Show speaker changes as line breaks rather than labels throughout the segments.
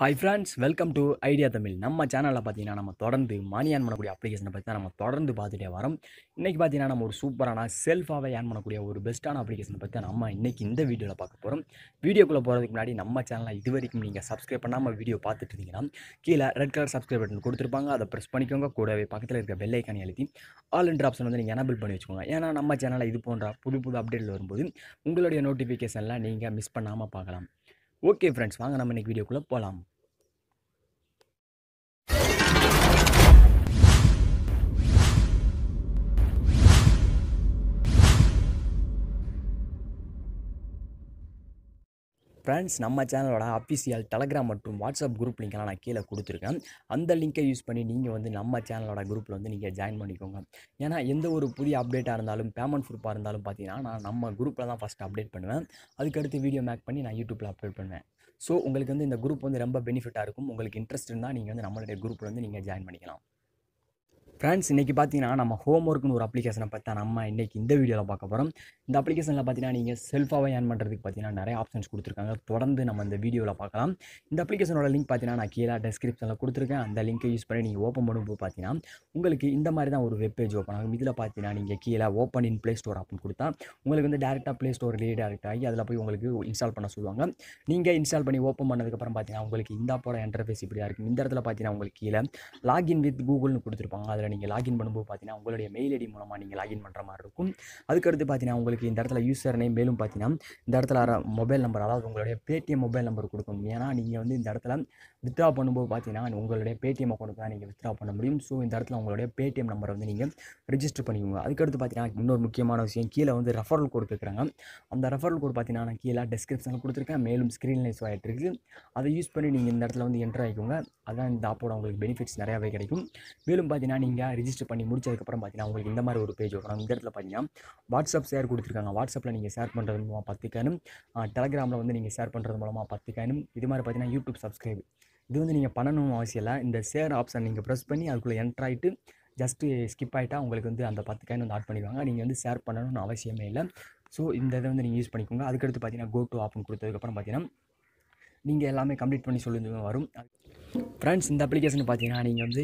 hi friends welcome to idea Tamil நம்ம சேனலில் பார்த்தீங்கன்னா நம்ம தொடர்ந்து மணி ஏர்ன் பண்ணக்கூடிய அப்ளிகேஷனை பற்றி தான் நம்ம தொடர்ந்து பார்த்துட்டே வரோம் இன்றைக்கி பார்த்தீங்கன்னா நம்ம ஒரு சூப்பரான செல்ஃபாகவே ஏர்ன் பண்ணக்கூடிய ஒரு பெஸ்ட்டான அப்ளிகேஷனை பற்றி நம்ம இன்றைக்கி இந்த வீடியோவில் பார்க்க போகிறோம் வீடியோக்குள்ளே போகிறதுக்கு முன்னாடி நம்ம சேனலை இது வரைக்கும் நீங்கள் சப்ஸ்கிரைப் பண்ணாமல் வீடியோ பார்த்துட்டு இருந்தீங்கன்னா கீழே ரெட் கலர் சப்ஸ்கிரைப் பட்டன் கொடுத்துருப்பாங்க அதை ப்ரெஸ் பண்ணிக்கோங்க கூடவே பக்கத்தில் இருக்க பெல்லைக்கானி அழுத்தி ஆல் இன்ட்ரு ஆப்ஷன் வந்து நீங்கள் எனபிள் பண்ணி வச்சுக்கோங்க ஏன்னா நம்ம சேனலில் இது போன்ற புது புது அப்டேட்டில் வரும்போது உங்களுடைய நோட்டிஃபிகேஷன்லாம் நீங்கள் மிஸ் பண்ணாமல் பார்க்கலாம் ஓகே ஃப்ரெண்ட்ஸ் வாங்க நம்ம இன்றைக்கி வீடியோக்குள்ளே போகலாம் ஃப்ரெண்ட்ஸ் நம்ம சேனலோட அஃபிஷியல் டெலகிராம் மற்றும் வாட்ஸ்அப் குரூப் லிங்க்கெல்லாம் நான் கீழே கொடுத்துருக்கேன் அந்த லிங்க்கை யூஸ் பண்ணி நீங்கள் வந்து நம்ம சேனலோட குரூப்பில் வந்து நீங்கள் ஜாயின் பண்ணிக்கோங்க ஏன்னா எந்த ஒரு புதிய அப்டேட்டாக இருந்தாலும் பேமெண்ட் ப்ரூஃபாக இருந்தாலும் பார்த்தீங்கன்னா நான் நம்ம குரூப்பில் தான் ஃபஸ்ட் அப்டேட் பண்ணுவேன் அதுக்கடுத்து வீடியோ மேக் பண்ணி நான் யூடியூப்பில் அப்லோட் பண்ணுவேன் ஸோ உங்களுக்கு வந்து இந்த குரூப் வந்து ரொம்ப பெனிஃபிட்டாக இருக்கும் உங்களுக்கு இன்ட்ரெஸ்ட் இருந்தால் நீங்கள் வந்து நம்மளுடைய குரூப்பில் வந்து நீங்கள் ஜாயின் பண்ணிக்கலாம் ஃப்ரெண்ட்ஸ் இன்றைக்கி பார்த்தீங்கன்னா நம்ம ஹோம் ஒர்க்னு ஒரு அப்ளிகேஷனை பற்றி நம்ம இன்றைக்கி இந்த வீடியோவில் பார்க்க போகிறோம் இந்த அப்ளிகேஷனில் பார்த்தீங்கன்னா நீங்கள் செல்ஃபாகவே ஏர்ன் பண்ணுறதுக்கு பார்த்தீங்கன்னா நிறைய ஆப்ஷன்ஸ் கொடுத்துருக்காங்க தொடர்ந்து நம்ம இந்த வீடியோவில் பார்க்கலாம் இந்த அப்ளிகேஷனோட லிங்க் பார்த்தீங்கன்னா நான் கீழே டெஸ்கிரிப்ஷனில் கொடுத்துருக்கேன் அந்த லிங்க்கை யூஸ் பண்ணி நீங்கள் ஓப்பன் பண்ணும்போது பார்த்தீங்கன்னா உங்களுக்கு இந்த மாதிரி தான் ஒரு வெப் பேஜ் ஓப்பன் ஆகும் இதில் பார்த்தீங்கன்னா நீங்கள் கீழே ஓப்பன் இன் ப்ளே ஸ்டோர் அப்படின்னு கொடுத்தா உங்களுக்கு வந்து டேரெக்டாக ப்ளே ஸ்டோர்லேயே டேரெக்ட் ஆகி அதில் போய் உங்களுக்கு இன்ஸ்டால் பண்ண சொல்லுவாங்க நீங்கள் இன்ஸ்டால் பண்ணி ஓப்பன் பண்ணதுக்கப்புறம் பார்த்தீங்கன்னா உங்களுக்கு இந்த போட என்டர்ஃபேஸ் இப்படியா இருக்கும் இந்த இடத்துல பார்த்தீங்கன்னா உங்களுக்கு கீழே லாகின் வித் கூகுள்னு கொடுத்துருப்பாங்க அதில் நீங்கள் லாகின் பண்ணும்போது பார்த்தீங்கன்னா உங்களுடைய மெயில் ஐடி மூலமாக நீங்கள் லாகின் பண்ணுற மாதிரி இருக்கும் அதுக்கடுத்து பார்த்தீங்கன்னா உங்களுக்கு இந்த இடத்துல யூசர் நேம் மேலும் பார்த்தீங்கன்னா இந்த இடத்துல மொபைல் நம்பர் அதாவது உங்களுடைய பேடிஎம் மொபைல் நம்பர் கொடுக்கும் ஏன்னா நீங்கள் வந்து இந்த இடத்துல வித்ட்ரா பண்ணும்போது பார்த்தீங்கன்னா உங்களுடைய பேடிஎம் அக்கௌண்ட்டு தான் நீங்கள் வித்ட்ரா பண்ண முடியும் ஸோ இந்த இடத்துல உங்களுடைய பேடிஎம் நம்பரை வந்து நீங்கள் ரிஜிஸ்டர் பண்ணிக்கோங்க அதுக்கடுத்து பார்த்தீங்கன்னா இன்னொரு முக்கியமான விஷயம் கீழே வந்து ரெஃபரல் கோட் அந்த ரெஃபரல் கோட் பார்த்தீங்கன்னா நான் கீழே டிஸ்கிரிப்ஷனில் கொடுத்துருக்கேன் மேலும் ஸ்க்ரீன்லேஸ் யூஸ் ஆகிட்டு இருக்குது அதை யூஸ் பண்ணி நீங்கள் இந்த இடத்துல வந்து என்ட்ரு ஆகிக்கோங்க அதான் இந்த ஆப்போட உங்களுக்கு பெனிஃபிட்ஸ் நிறையாவே கிடைக்கும் மேலும் பார்த்தீங்கன்னா நீங்கள் நீங்கள் ரிஜிஸ்டர் பண்ணி முடிச்சதுக்கப்புறம் பார்த்தீங்கன்னா உங்களுக்கு இந்த மாதிரி ஒரு பேஜ் வரும் இந்த இடத்துல பார்த்தீங்கன்னா வாட்ஸ்அப் ஷேர் கொடுத்துருக்காங்க வாட்ஸ்அப்பில் நீங்கள் ஷேர் பண்ணுறது மூலமாக பத்து கேனும் டெலகிராமில் வந்து நீங்கள் ஷேர் பண்ணுறது மூலமாக பத்து கேனும் இது மாதிரி பார்த்தீங்கன்னா யூடியூப் சப்ஸ்கிரைப் இது வந்து நீங்கள் பண்ணணும்னு அவசியம் இல்லை இந்த ஷேர் ஆப்ஷன் நீங்கள் ப்ரெஸ் பண்ணி அதுக்குள்ளே என்ட்ரு ஆகிட்டு ஜஸ்ட்டு ஸ்கிப் ஆகிட்டால் உங்களுக்கு வந்து அந்த பத்து காயின் வந்து ஆட் பண்ணிடுவாங்க நீங்கள் வந்து ஷேர் பண்ணணும்னு அவசியமே இல்லை ஸோ இந்த இதை வந்து நீங்கள் யூஸ் பண்ணிக்கோங்க அதுக்கடுத்து பார்த்தீங்கன்னா கோ டு ஆப்னு கொடுத்ததுக்கப்புறம் பார்த்தீங்கன்னா நீங்கள் எல்லாமே கம்ப்ளீட் பண்ணி சொல்லுங்க வரும் ஃப்ரெண்ட்ஸ் இந்த அப்ளிகேஷன் பார்த்தீங்கன்னா நீங்கள் வந்து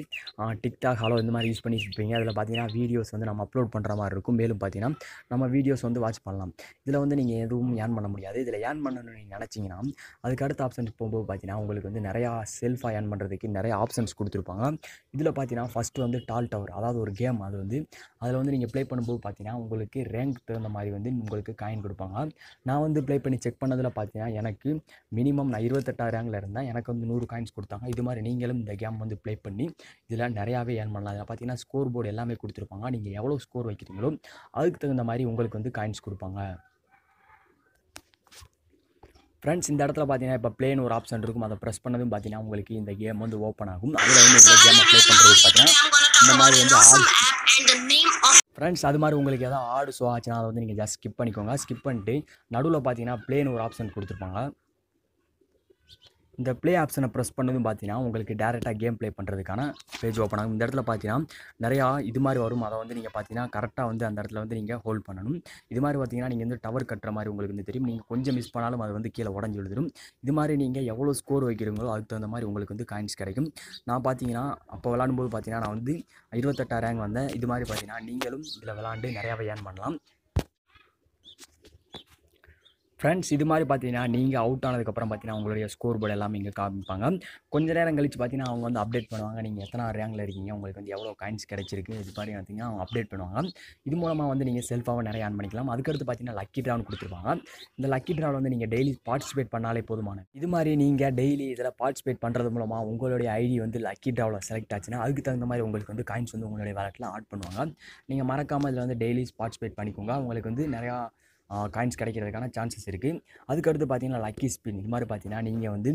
டிக்டாக் ஹலோ இந்த மாதிரி யூஸ் பண்ணி இருப்பீங்க அதில் பார்த்தீங்கன்னா வீடியோஸ் வந்து நம்ம அப்லோட் பண்ணுற மாதிரி இருக்கும் மேலும் பார்த்தீங்கன்னா நம்ம வீடியோஸ் வந்து வாட்ச் பண்ணலாம் இதில் வந்து நீங்கள் எதுவும் ஏர்ன் பண்ண முடியாது இதில் ஏர்ன் பண்ணணும்னு நீங்கள் நினச்சிங்கன்னா அதுக்கு அடுத்த ஆப்ஷன்ஸ் போகும்போது பார்த்தீங்கன்னா உங்களுக்கு வந்து நிறையா செல்ஃபாக ஏர்ன் பண்ணுறதுக்கு நிறையா ஆப்ஷன்ஸ் கொடுத்துருப்பாங்க இதில் பார்த்தீங்கன்னா ஃபஸ்ட்டு வந்து டால் டவர் அதாவது ஒரு கேம் அது வந்து அதில் வந்து நீங்கள் ப்ளே பண்ணும்போது பார்த்தீங்கன்னா உங்களுக்கு ரேங்க் தகுந்த மாதிரி வந்து உங்களுக்கு காயின் கொடுப்பாங்க நான் வந்து ப்ளே பண்ணி செக் பண்ணதில் பார்த்தீங்கன்னா எனக்கு மினிமம் நான் இருபத்தெட்டாவது ரேங்கில் இருந்தால் எனக்கு வந்து நூறு காயின்ஸ் கொடுத்தாங்க இது மாதிரி நீங்களும் இந்த கேம் வந்து ப்ளே பண்ணி இதில் நிறையாவே ஏர்ன் பண்ணலாம் அதில் பார்த்தீங்கன்னா ஸ்கோர் போர்டு எல்லாமே கொடுத்துருப்பாங்க நீங்கள் எவ்வளோ ஸ்கோர் வைக்கிறீங்களோ அதுக்கு தகுந்த மாதிரி உங்களுக்கு வந்து காயின்ஸ் கொடுப்பாங்க ஃப்ரெண்ட்ஸ் இந்த இடத்துல பார்த்தீங்கன்னா இப்போ ப்ளேன் ஒரு ஆப்ஷன் இருக்கும் அதை ப்ரெஸ் பண்ணதும் பார்த்தீங்கன்னா உங்களுக்கு இந்த கேம் வந்து ஓப்பன் ஆகும் அதில் வந்து இந்த கேமை ப்ளே பண்ணுறது பார்த்தீங்கன்னா இந்த மாதிரி வந்து ஆடு ஃப்ரெண்ட்ஸ் அது மாதிரி உங்களுக்கு எதாவது ஆடு ஷோ ஆச்சுன்னா அதை வந்து நீங்கள் ஜஸ்ட் ஸ்கிப் பண்ணிக்கோங்க ஸ்கிப் பண்ணிட்டு நடுவில் பார்த்தீங்கன்னா ப்ளேன் ஒரு ஆப்ஷன் கொடுத்துருப்பாங்க இந்த ப்ளே ஆப்ஷனை ப்ரெஸ் பண்ணதும் பார்த்தீங்கன்னா உங்களுக்கு டேரெக்டாக கேம் ப்ளே பண்ணுறதுக்கான பேஜ் ஓப்பன் ஆகும் இந்த இடத்துல பார்த்தீங்கன்னா நிறையா இது மாதிரி வரும் அதை வந்து நீங்கள் பார்த்தீங்கன்னா கரெக்டாக வந்து அந்த இடத்துல வந்து நீங்கள் ஹோல்ட் பண்ணணும் இது மாதிரி பார்த்தீங்கன்னா நீங்கள் வந்து டவர் கட்டுற மாதிரி உங்களுக்கு வந்து தெரியும் நீங்கள் கொஞ்சம் மிஸ் பண்ணாலும் அது வந்து கீழே உடஞ்சி விழுந்துடும் இது மாதிரி நீங்கள் எவ்வளோ ஸ்கோர் வைக்கிறீங்களோ அதுக்கு தகுந்த மாதிரி உங்களுக்கு வந்து காயின்ஸ் கிடைக்கும் நான் பார்த்தீங்கன்னா அப்போ விளாடும்போது பார்த்தீங்கன்னா நான் வந்து இருபத்தெட்டாயிரம் ரேங்க் வந்தேன் இது மாதிரி பார்த்தீங்கன்னா நீங்களும் இதில் விளாண்டு நிறையாவே ஏர்ன் பண்ணலாம் ஃப்ரெண்ட்ஸ் இது மாதிரி பார்த்தீங்கன்னா நீங்கள் அவுட் ஆனதுக்கப்புறம் பார்த்தீங்கன்னா உங்களுடைய ஸ்கோர் போர்டு எல்லாமே இங்கே காமிப்பாங்க கொஞ்ச நேரம் கழித்து பார்த்தீங்கன்னா அவங்க வந்து அப்டேட் பண்ணுவாங்க நீங்கள் எத்தனை ரேங்கில் இருக்கீங்க உங்களுக்கு வந்து எவ்வளோ காயின்ஸ் கிடைச்சிருக்கு இது மாதிரி பார்த்தீங்கன்னா அவங்க அப்டேட் பண்ணுவாங்க இது மூலமாக வந்து நீங்கள் செல்ஃபாக நிறைய ஆன் பண்ணிக்கலாம் அதுக்கடுத்து பார்த்தீங்கன்னா லக்கி ட்ரான் கொடுத்துருவாங்க இந்த லக்கி ட்ரான் வந்து நீங்கள் டெய்லி பார்ட்டிசிபேட் பண்ணாலே போதுமான இது மாதிரி நீங்கள் டெய்லி இதில் பார்ட்டிசிபேட் பண்ணுறது மூலமாக உங்களுடைய ஐடி வந்து லக்கி ட்ராவில் செலக்ட் ஆச்சுன்னா அதுக்கு தகுந்த மாதிரி உங்களுக்கு வந்து காயின்ஸ் வந்து உங்களுடைய வேலெட்டில் ஆட் பண்ணுவாங்க நீங்கள் மறக்காமல் இதில் வந்து டெய்லி பார்ட்டிசிபேட் பண்ணிக்கோங்க உங்களுக்கு வந்து நிறையா காயின்ஸ் கிடைக்கிறதுக்கான சான்சஸ் இருக்குது அதுக்கடுத்து பார்த்தீங்கன்னா லக்கி ஸ்பின் இது மாதிரி பார்த்தீங்கன்னா நீங்கள் வந்து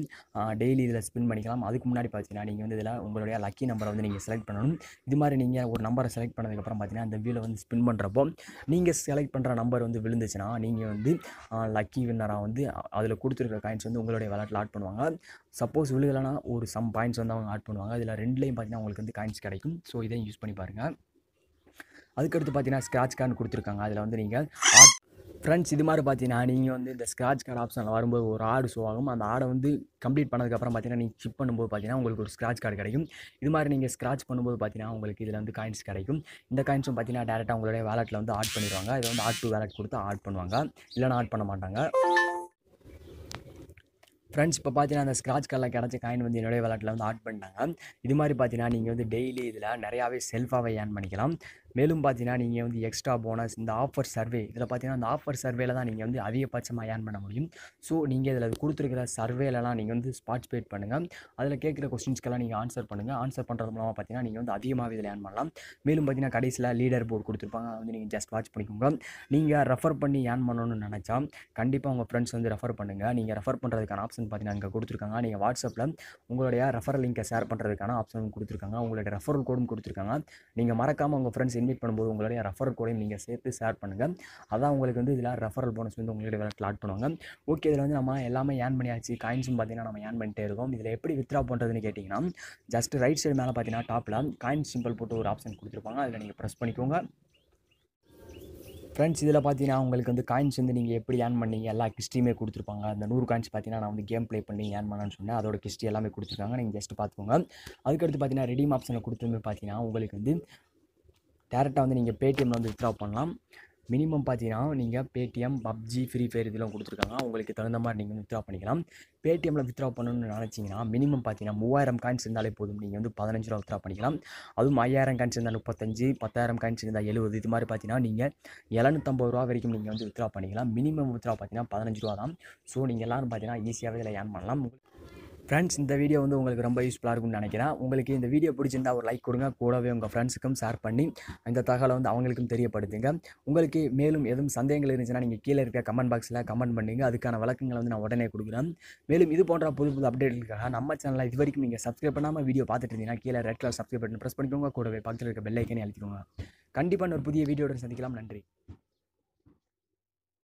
டெய்லி இதில் ஸ்பின் பண்ணிக்கலாம் அதுக்கு முன்னாடி பார்த்தீங்கன்னா நீங்கள் வந்து இதில் உங்களுடைய லக்கி நம்பரை வந்து நீங்கள் செலக்ட் பண்ணணும் இது மாதிரி நீங்கள் ஒரு நம்பரை செலக்ட் பண்ணதுக்கப்புறம் பார்த்தீங்கன்னா அந்த வியூவில் வந்து ஸ்பின் பண்ணுறப்போ நீங்கள் செலக்ட் பண்ணுற நம்பர் வந்து விழுந்துச்சுன்னா நீங்கள் வந்து லக்கி வின்னராக வந்து அதில் கொடுத்துருக்க காயின்ஸ் வந்து உங்களுடைய விளாட்டில் ஆட் பண்ணுவாங்க சப்போஸ் விழுகலைன்னா ஒரு சம் பாயிண்ட்ஸ் வந்து அவங்க ஆட் பண்ணுவாங்க இதில் ரெண்டுலேயும் பார்த்தீங்கன்னா உங்களுக்கு வந்து காயின்ஸ் கிடைக்கும் ஸோ இதையும் யூஸ் பண்ணி பாருங்கள் அதுக்கடுத்து பார்த்தீங்கன்னா ஸ்க்ராட்ச் கார்டு கொடுத்துருக்காங்க அதில் வந்து நீங்கள் ஆட் ஃப்ரெண்ட்ஸ் இது மாதிரி பார்த்தீங்கன்னா நீங்கள் வந்து இந்த ஸ்க்ராட்ச் கார்டு ஆப்ஷனில் வரும்போது ஒரு ஆடு ஷோ ஆகும் அந்த ஆடை வந்து கம்ப்ளீட் பண்ணதுக்கப்புறம் பார்த்தீங்கன்னா நீங்கள் சிப் பண்ணும்போது பார்த்தீங்கன்னா உங்களுக்கு ஒரு ஸ்க்ராட்ச் கார்டு கிடைக்கும் இது மாதிரி நீங்கள் ஸ்க்ராட்ச் பண்ணும்போது பார்த்தீங்கன்னா உங்களுக்கு இதில் வந்து காயின்ஸ் கிடைக்கும் இந்த காயின்ஸும் பார்த்தீங்கன்னா டேரெக்டாக உங்களுடைய வேலெட்டில் வந்து ஆட் பண்ணிடுவாங்க இதை வந்து ஆட் டூ வேலெட் கொடுத்து ஆட் பண்ணுவாங்க இல்லைன்னா ஆட் பண்ண மாட்டாங்க ஃப்ரெண்ட்ஸ் இப்போ பார்த்தீங்கன்னா அந்த ஸ்க்ராட்ச் கார்டில் கிடச்ச காயின் வந்து என்னுடைய விளாட்டில் வந்து ஆட் பண்ணிட்டாங்க இது மாதிரி பார்த்தீங்கன்னா நீங்கள் வந்து டெய்லி இதில் நிறையாவே செல்ஃபாகவே ஏர்ன் பண்ணிக்கலாம் மேலும் பார்த்தீங்கன்னா நீங்கள் வந்து எக்ஸ்ட்ரா போனஸ் இந்த ஆஃபர் சர்வே இதில் பார்த்தீங்கன்னா அந்த ஆஃபர் சர்வேல தான் நீங்கள் வந்து அதிகபட்சமாக ஏர்ன் பண்ண முடியும் ஸோ நீங்கள் இதில் கொடுத்துருக்கிற சர்வேலலாம் நீங்கள் வந்து பார்ட்டிசிபேட் பண்ணுங்கள் அதில் கேட்குற கொஸ்டின்ஸ்க்கெல்லாம் நீங்கள் ஆன்சர் பண்ணுங்கள் ஆன்சர் பண்ணுறது மூலமாக பார்த்தீங்கன்னா நீங்கள் வந்து அதிகமாக இதில் ஏர்ன் பண்ணலாம் மேலும் பார்த்தீங்கன்னா கடைசியில் லீடர் போர்டு கொடுத்துருப்பாங்க வந்து நீங்கள் ஜஸ்ட் வாட்ச் பண்ணிக்கோங்க நீங்கள் ரெஃபர் பண்ணி ஏர்ன் பண்ணணும்னு நினச்சா கண்டிப்பாக உங்கள் ஃப்ரெண்ட்ஸ் வந்து ரெஃபர் பண்ணுங்கள் நீங்கள் ரெஃபர் பண்ணுறதுக்கான ஆப்ஷன் பார்த்தீங்கன்னா அங்கே கொடுத்துருக்காங்க நீங்கள் வாட்ஸ்அப்பில் உங்களுடைய ரெஃபர் லிங்கை ஷேர் பண்ணுறதுக்கான ஆப்ஷன் கொடுத்துருக்காங்க உங்களுடைய ரெஃபரல் கோடும் கொடுத்துருக்காங்க நீங்கள் மறக்காமல் உங்கள் ஃப்ரெண்ட்ஸ் இன்வைட் பண்ணும்போது உங்களுடைய ரெஃபரல் கோடையும் நீங்கள் சேர்த்து ஷேர் பண்ணுங்கள் அதான் உங்களுக்கு வந்து இதில் ரெஃபரல் போனஸ் வந்து உங்களுடைய வேலை கிளாட் பண்ணுவாங்க ஓகே இதில் வந்து நம்ம எல்லாமே ஏன் பண்ணியாச்சு காயின்ஸும் பார்த்தீங்கன்னா நம்ம ஏன் பண்ணிட்டே இருக்கோம் இதில் எப்படி வித்ரா பண்ணுறதுன்னு கேட்டிங்கன்னா ஜஸ்ட் ரைட் சைடு மேலே பார்த்தீங்கன்னா டாப்பில் காயின் சிம்பிள் போட்டு ஒரு ஆப்ஷன் கொடுத்துருப்பாங்க அதில் நீங்கள் ப்ரெஸ் பண்ணிக்கோங்க ஃப்ரெண்ட்ஸ் இதில் பார்த்தீங்கன்னா உங்களுக்கு வந்து காயின்ஸ் வந்து நீங்கள் எப்படி ஏன் பண்ணி எல்லா கிஸ்ட்ரியுமே கொடுத்துருப்பாங்க அந்த நூறு காயின்ஸ் பார்த்தீங்கன்னா நான் வந்து கேம் ப்ளே பண்ணி ஏன் பண்ணான்னு சொன்னேன் அதோட கிஸ்ட்ரி எல்லாமே கொடுத்துருக்காங்க நீங்கள் ஜஸ்ட் பார்த்துக்கோங்க அதுக்கடுத்து பார்த்தீங்கன்னா ரெடிம் ஆப்ஷனில் கொடுத்துருமே பார்த்தீங்கன்னா உங்களுக்கு வந்து டேரெக்டாக வந்து நீங்கள் பேடிஎம்மில் வந்து வித்ட்ரா பண்ணலாம் மினிமம் பார்த்தீங்கன்னா நீங்கள் பேடிஎம் பப்ஜி ஃப்ரீ ஃபயர் இதெல்லாம் கொடுத்துருக்காங்க உங்களுக்கு தகுந்த மாதிரி நீங்கள் வித்ரா பண்ணிக்கலாம் பேடிஎம்மில் வித்ரா பண்ணணும்னு நினச்சிங்கன்னா மினிமம் பார்த்தீங்கன்னா மூவாயிரம் காயின்ஸ் இருந்தாலே போதும் நீங்கள் வந்து பதினஞ்சு ரூபா வித்ரா பண்ணிக்கலாம் அதுவும் ஐயாயிரம் காயின்ஸ் இருந்தால் முப்பத்தஞ்சு பத்தாயிரம் காயின்ஸ் இருந்தால் எழுபது இது மாதிரி பார்த்தீங்கன்னா நீங்கள் எழுநூத்தம்பது ரூபா வரைக்கும் நீங்கள் வந்து வித்ரா பண்ணிக்கலாம் மினிமம் வித்ரா பார்த்தீங்கன்னா பதினஞ்சு ரூபா தான் ஸோ நீங்கள் எல்லோரும் பார்த்தீங்கன்னா ஈஸியாகவே இதில் ஏன் பண்ணலாம் ஃப்ரெண்ட்ஸ் இந்த வீடியோ வந்து உங்களுக்கு ரொம்ப யூஸ்ஃபுல்லாக இருக்கும்னு நினைக்கிறேன் உங்களுக்கு இந்த வீடியோ பிடிச்சிருந்தா ஒரு லைக் கொடுங்க கூடவே உங்கள் ஃப்ரெண்ட்ஸுக்கும் ஷேர் பண்ணி அந்த தகவலை வந்து அவங்களுக்கும் தெரியப்படுத்துங்க உங்களுக்கு மேலும் எதுவும் சந்தேகங்கள் இருந்துச்சுன்னா நீங்கள் கீழே இருக்க கமெண்ட் பாக்ஸில் கமெண்ட் பண்ணுங்கள் அதுக்கான விளக்கங்களை வந்து நான் உடனே கொடுக்குறேன் மேலும் இது போன்ற புது புது அப்டேட்டுக்காக நம்ம சேனலில் இது வரைக்கும் நீங்கள் சப்ஸ்கிரைப் பண்ணாமல் வீடியோ பார்த்துட்டு இருந்தீங்கன்னா கீழே ரெட் கலர் சப்ஸ்கிரைப் பண்ணி ப்ரெஸ் பண்ணிக்கோங்க கூடவே பக்கத்தில் இருக்க பெல்லைக்கனே அழுத்திக்கோங்க கண்டிப்பாக ஒரு புதிய வீடியோட சந்திக்கலாம் நன்றி